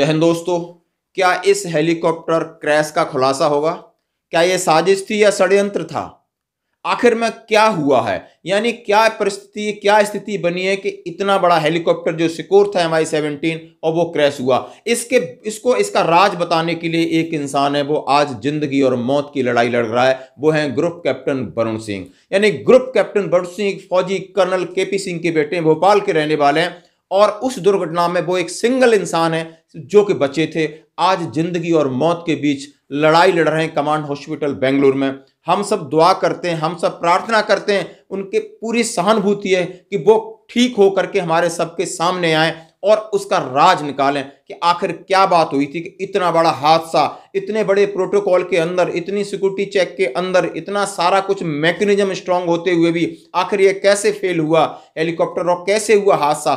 जय हिंद दोस्तों क्या इस हेलीकॉप्टर क्रैश का खुलासा होगा क्या यह साजिश थी या षड्यंत्र था आखिर में क्या हुआ है यानी क्या परिस्थिति क्या स्थिति बनी है कि इतना बड़ा हेलीकॉप्टर जो सिक्योर था एम आई सेवनटीन और वो क्रैश हुआ इसके इसको इसका राज बताने के लिए एक इंसान है वो आज जिंदगी और मौत की लड़ाई लड़ रहा है वो है ग्रुप कैप्टन वरुण सिंह यानी ग्रुप कैप्टन वरुण सिंह फौजी कर्नल के पी सिंह के बेटे भोपाल के रहने वाले हैं और उस दुर्घटना में वो एक सिंगल इंसान है जो कि बचे थे आज जिंदगी और मौत के बीच लड़ाई लड़ रहे हैं कमांड हॉस्पिटल बेंगलुरु में हम सब दुआ करते हैं हम सब प्रार्थना करते हैं उनके पूरी सहानुभूति है कि वो ठीक हो करके हमारे सबके सामने आए और उसका राज निकालें कि आखिर क्या बात हुई थी कि इतना बड़ा हादसा इतने बड़े प्रोटोकॉल के अंदर इतनी सिक्योरिटी चेक के अंदर इतना सारा कुछ मैकेनिज्म स्ट्रांग होते हुए भी आखिर ये कैसे फेल हुआ हेलीकॉप्टर और कैसे हुआ हादसा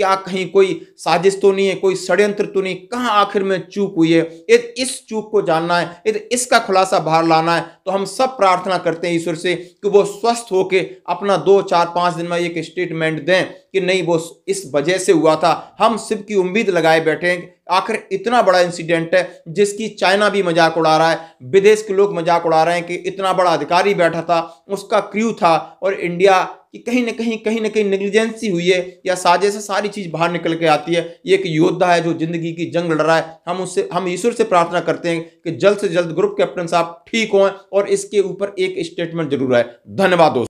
क्या कहीं कोई साजिश तो नहीं है कोई षड्यंत्र तो नहीं कहाँ आखिर में चूक हुई है इस चूक को जानना है इसका खुलासा बाहर लाना है तो हम सब प्रार्थना करते हैं ईश्वर से कि वो स्वस्थ होके अपना दो चार पाँच दिन में एक स्टेटमेंट दें कि नहीं वो इस वजह से हुआ था हम सिर्फ की उम्मीद लगाए बैठे हैं आखिर इतना बड़ा इंसिडेंट है जिसकी चाइना भी मजाक उड़ा रहा है विदेश के लोग मजाक उड़ा रहे हैं कि इतना बड़ा अधिकारी बैठा था उसका क्रू था और इंडिया कि कहीं ना कहीं कहीं ना कहीं निगलिजेंसी हुई है या साजे से सारी चीज़ बाहर निकल के आती है ये एक योद्धा है जो जिंदगी की जंग लड़ रहा है हम उससे हम ईश्वर से प्रार्थना करते हैं कि जल्द से जल्द ग्रुप कैप्टन साहब ठीक हों और और इसके ऊपर एक स्टेटमेंट जरूर आए धन्यवाद दोस्तों